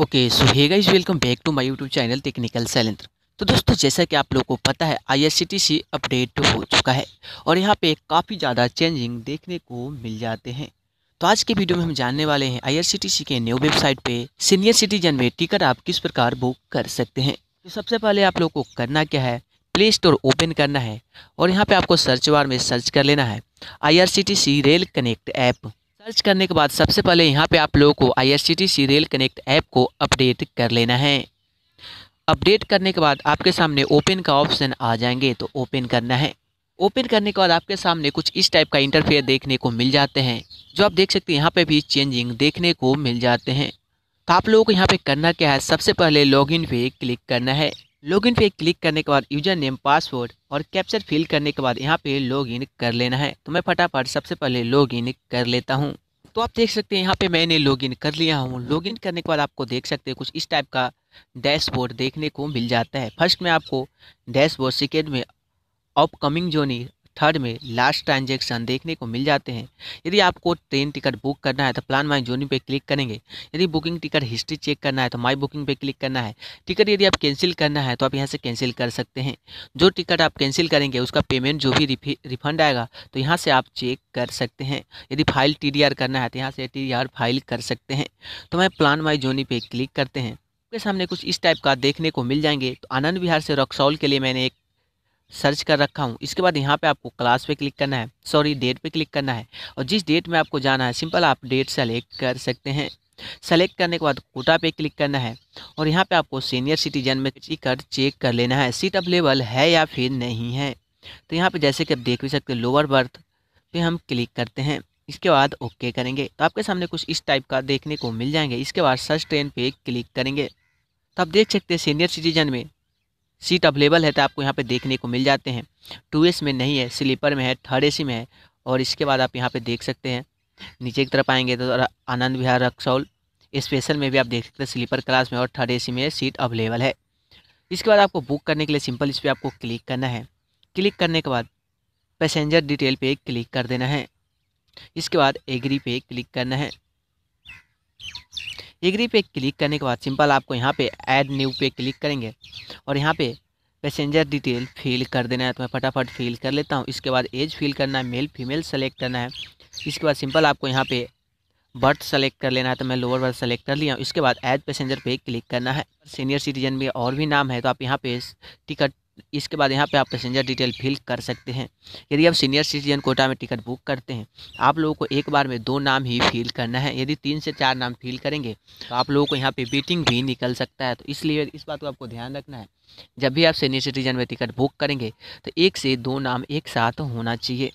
okay so hey guys welcome back to my YouTube channel technical Sailendra तो दोस्तों जैसा कि आप लोगों को पता है आई अपडेट हो चुका है और यहाँ पे काफ़ी ज़्यादा चेंजिंग देखने को मिल जाते हैं तो आज के वीडियो में हम जानने वाले हैं आई के न्यू वेबसाइट पे सीनियर सिटीजन में टिकट आप किस प्रकार बुक कर सकते हैं तो सबसे पहले आप लोग को करना क्या है प्ले स्टोर ओपन करना है और यहाँ पर आपको सर्च बार में सर्च कर लेना है I rail connect app search करने के बाद सबसे पहले यहाँ पे आप लोगों को I S rail connect app को अपडेट कर लेना है अपडेट करने के बाद आपके सामने ओपन का ऑप्शन आ जाएंगे तो ओपन करना है ओपन करने के बाद आपके सामने कुछ इस टाइप का इंटरफेयर देखने को मिल जाते हैं जो आप देख सकते हैं यहाँ पे भी चेंजिंग देखने को मिल जाते हैं तो आप लोगों को यहाँ पे करना क्या है सबसे पहले लॉगिन पे क्लिक करना है लॉगिन पे क्लिक करने के बाद यूजर नेम पासवर्ड और कैप्चर फिल करने के बाद यहाँ पे लॉगिन कर लेना है तो मैं फटाफट सबसे पहले लॉगिन कर लेता हूँ तो आप देख सकते हैं यहाँ पे मैंने लॉगिन कर लिया हूँ लॉगिन करने के बाद आपको देख सकते हैं कुछ इस टाइप का डैशबोर्ड देखने को मिल जाता है फर्स्ट में आपको डैशबोर्ड सेकेंड में अपकमिंग जोनी थर्ड में लास्ट ट्रांजेक्शन देखने को मिल जाते हैं यदि आपको ट्रेन टिकट बुक करना है तो प्लान माई जोनी पे क्लिक करेंगे यदि बुकिंग टिकट हिस्ट्री चेक करना है तो माई बुकिंग पे क्लिक करना है टिकट यदि आप कैंसिल करना है तो आप यहाँ से कैंसिल कर सकते हैं जो टिकट आप कैंसिल करेंगे उसका पेमेंट जो भी रिफंड आएगा तो यहाँ से आप चेक कर सकते हैं यदि फाइल टी करना है तो यहाँ से टी फाइल कर सकते हैं तो मैं प्लान माई जोनी पे क्लिक करते हैं आपके सामने कुछ इस टाइप का देखने को मिल जाएंगे तो आनंद विहार से रक्सौल के लिए मैंने एक सर्च कर रखा हूँ इसके बाद यहाँ पे आपको क्लास पे क्लिक करना है सॉरी डेट पे क्लिक करना है और जिस डेट में आपको जाना है सिंपल आप डेट सेलेक्ट कर सकते हैं सेलेक्ट करने के बाद कोटा पे क्लिक करना है और यहाँ पे आपको सीनियर सिटीजन में कर चेक कर लेना है सीट अवेलेबल है या फिर नहीं है तो यहाँ पर जैसे कि आप देख भी सकते हैं लोअर बर्थ पर हम क्लिक करते हैं इसके बाद ओके करेंगे तो आपके सामने कुछ इस टाइप का देखने को मिल जाएंगे इसके बाद सर्च ट्रेन पर क्लिक करेंगे तो आप देख सकते हैं सीनियर सिटीजन में सीट अवेलेबल है तो आपको यहाँ पे देखने को मिल जाते हैं टू एस में नहीं है स्लीपर में है थर्ड ए सी में है और इसके बाद आप यहाँ पे देख सकते हैं नीचे की तरफ आएंगे तो आनंद विहार रक्सौल स्पेशल में भी आप देख सकते हैं स्लीपर क्लास में और थर्ड ए में सीट अवेलेबल है इसके बाद आपको बुक करने के लिए सिंपल इस पर आपको क्लिक करना है क्लिक करने के बाद पैसेंजर डिटेल पर क्लिक कर देना है इसके बाद एग्री पे क्लिक करना है एग्री पे क्लिक करने के बाद सिंपल आपको यहाँ पे ऐड न्यू पे क्लिक करेंगे और यहाँ पे पैसेंजर डिटेल फिल कर देना है तो मैं फटाफट फिल कर लेता हूँ इसके बाद एज फिल करना है मेल फीमेल सेलेक्ट करना है इसके बाद सिंपल आपको यहाँ पे बर्थ सेलेक्ट कर लेना है तो मैं लोअर बर्थ सेलेक्ट कर लिया हूँ इसके बाद एज पैसेंजर पे क्लिक करना है सीनियर सिटीजन में और भी नाम है तो आप यहाँ पे टिकट इसके बाद यहाँ पे आप पैसेंजर डिटेल फिल कर सकते हैं यदि आप सीनियर सिटीजन कोटा में टिकट बुक करते हैं आप लोगों को एक बार में दो नाम ही फिल करना है यदि तीन से चार नाम फिल करेंगे तो आप लोगों को यहाँ पे बीटिंग भी निकल सकता है तो इसलिए इस बात को आपको ध्यान रखना है जब भी आप सीनियर सिटीजन में टिकट बुक करेंगे तो एक से दो नाम एक साथ होना चाहिए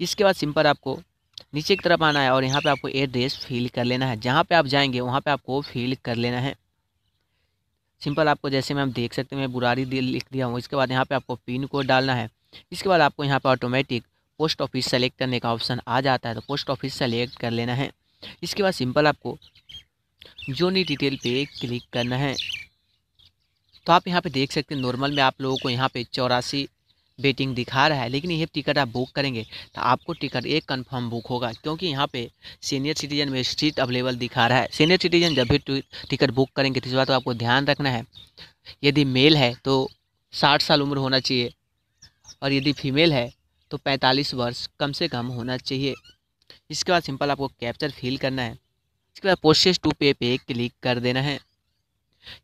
इसके बाद सिंपल आपको नीचे की तरफ आना है और यहाँ पर आपको एड्रेस फिल कर लेना है जहाँ पर आप जाएँगे वहाँ पर आपको फिल कर लेना है सिंपल आपको जैसे मैं आप देख सकते हैं मैं बुरारी लिख दिया हूँ इसके बाद यहाँ पर आपको पिन कोड डालना है इसके बाद आपको यहाँ पर ऑटोमेटिक पोस्ट ऑफिस सेलेक्ट करने का ऑप्शन आ जाता है तो पोस्ट ऑफिस सेलेक्ट कर लेना है इसके बाद सिंपल आपको जोनी डिटेल पे क्लिक करना है तो आप यहाँ पे देख सकते हैं नॉर्मल में आप लोगों को यहाँ पे चौरासी बेटिंग दिखा रहा है लेकिन ये टिकट आप बुक करेंगे तो आपको टिकट एक कंफर्म बुक होगा क्योंकि यहाँ पे सीनियर सिटीजन में सीट अवेलेबल दिखा रहा है सीनियर सिटीजन जब भी टिकट बुक करेंगे तो इस बात तो आपको ध्यान रखना है यदि मेल है तो साठ साल उम्र होना चाहिए और यदि फीमेल है तो पैंतालीस वर्ष कम से कम होना चाहिए इसके बाद सिंपल आपको कैप्चर फील करना है इसके बाद प्रोसेस टू पे पे क्लिक कर देना है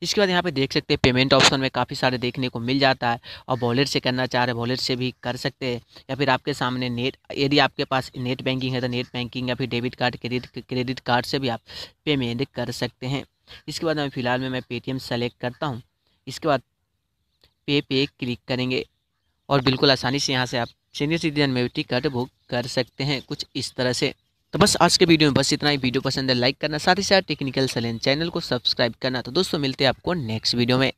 इसके बाद यहाँ पे देख सकते हैं पेमेंट ऑप्शन में काफ़ी सारे देखने को मिल जाता है और वॉलेट से करना चाह रहे वॉलेट से भी कर सकते हैं या फिर आपके सामने नेट यदि आपके पास नेट बैंकिंग है तो नेट बैंकिंग या फिर debit card credit credit card से भी आप पेमेंट कर सकते हैं इसके बाद हमें फ़िलहाल में मैं पेटीएम सेलेक्ट करता हूँ इसके बाद पे पे क्लिक करेंगे और बिल्कुल आसानी से यहाँ से आप सीनियर सिटीजन में टिकट बुक कर सकते हैं कुछ इस तरह से तो बस आज के वीडियो में बस इतना ही वीडियो पसंद है लाइक करना साथ ही साथ टेक्निकल सलेन चैनल को सब्सक्राइब करना तो दोस्तों मिलते हैं आपको नेक्स्ट वीडियो में